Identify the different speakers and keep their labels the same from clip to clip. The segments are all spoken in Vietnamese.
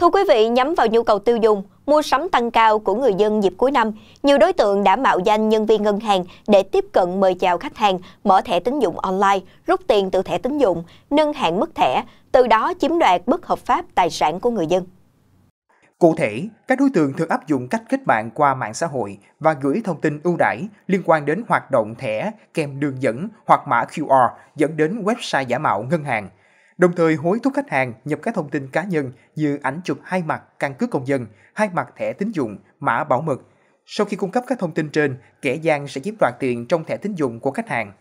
Speaker 1: Thưa quý vị, nhắm vào nhu cầu tiêu dùng, mua sắm tăng cao của người dân dịp cuối năm, nhiều đối tượng đã mạo danh nhân viên ngân hàng để tiếp cận mời chào khách hàng mở thẻ tín dụng online, rút tiền từ thẻ tín dụng, nâng hạn mức thẻ, từ đó chiếm đoạt bất hợp pháp tài sản của người dân.
Speaker 2: Cụ thể, các đối tượng thường áp dụng cách kết bạn qua mạng xã hội và gửi thông tin ưu đãi liên quan đến hoạt động thẻ kèm đường dẫn hoặc mã QR dẫn đến website giả mạo ngân hàng – đồng thời hối thúc khách hàng nhập các thông tin cá nhân như ảnh chụp hai mặt căn cước công dân, hai mặt thẻ tín dụng, mã bảo mật. Sau khi cung cấp các thông tin trên, kẻ gian sẽ chiếm đoạt tiền trong thẻ tín dụng của khách hàng.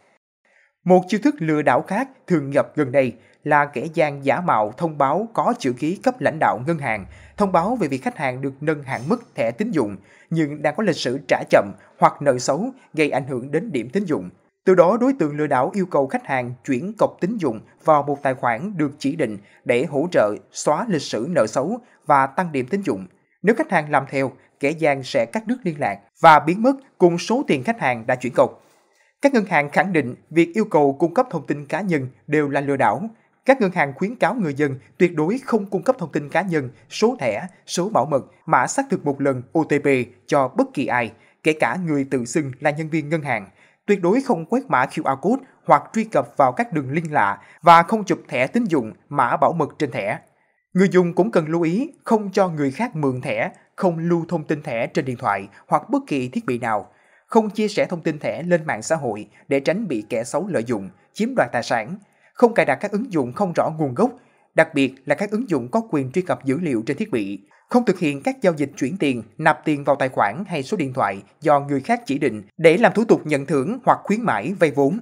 Speaker 2: Một chiêu thức lừa đảo khác thường gặp gần đây là kẻ gian giả mạo thông báo có chữ ký cấp lãnh đạo ngân hàng, thông báo về việc khách hàng được nâng hạn mức thẻ tín dụng nhưng đang có lịch sử trả chậm hoặc nợ xấu gây ảnh hưởng đến điểm tín dụng. Từ đó đối tượng lừa đảo yêu cầu khách hàng chuyển cọc tín dụng vào một tài khoản được chỉ định để hỗ trợ xóa lịch sử nợ xấu và tăng điểm tín dụng. Nếu khách hàng làm theo, kẻ gian sẽ cắt đứt liên lạc và biến mất cùng số tiền khách hàng đã chuyển cọc. Các ngân hàng khẳng định việc yêu cầu cung cấp thông tin cá nhân đều là lừa đảo. Các ngân hàng khuyến cáo người dân tuyệt đối không cung cấp thông tin cá nhân, số thẻ, số bảo mật, mã xác thực một lần OTP cho bất kỳ ai, kể cả người tự xưng là nhân viên ngân hàng tuyệt đối không quét mã QR code hoặc truy cập vào các đường link lạ và không chụp thẻ tín dụng mã bảo mật trên thẻ. Người dùng cũng cần lưu ý không cho người khác mượn thẻ, không lưu thông tin thẻ trên điện thoại hoặc bất kỳ thiết bị nào, không chia sẻ thông tin thẻ lên mạng xã hội để tránh bị kẻ xấu lợi dụng, chiếm đoạt tài sản, không cài đặt các ứng dụng không rõ nguồn gốc đặc biệt là các ứng dụng có quyền truy cập dữ liệu trên thiết bị, không thực hiện các giao dịch chuyển tiền, nạp tiền vào tài khoản hay số điện thoại do người khác chỉ định để làm thủ tục nhận thưởng hoặc khuyến mãi vay vốn.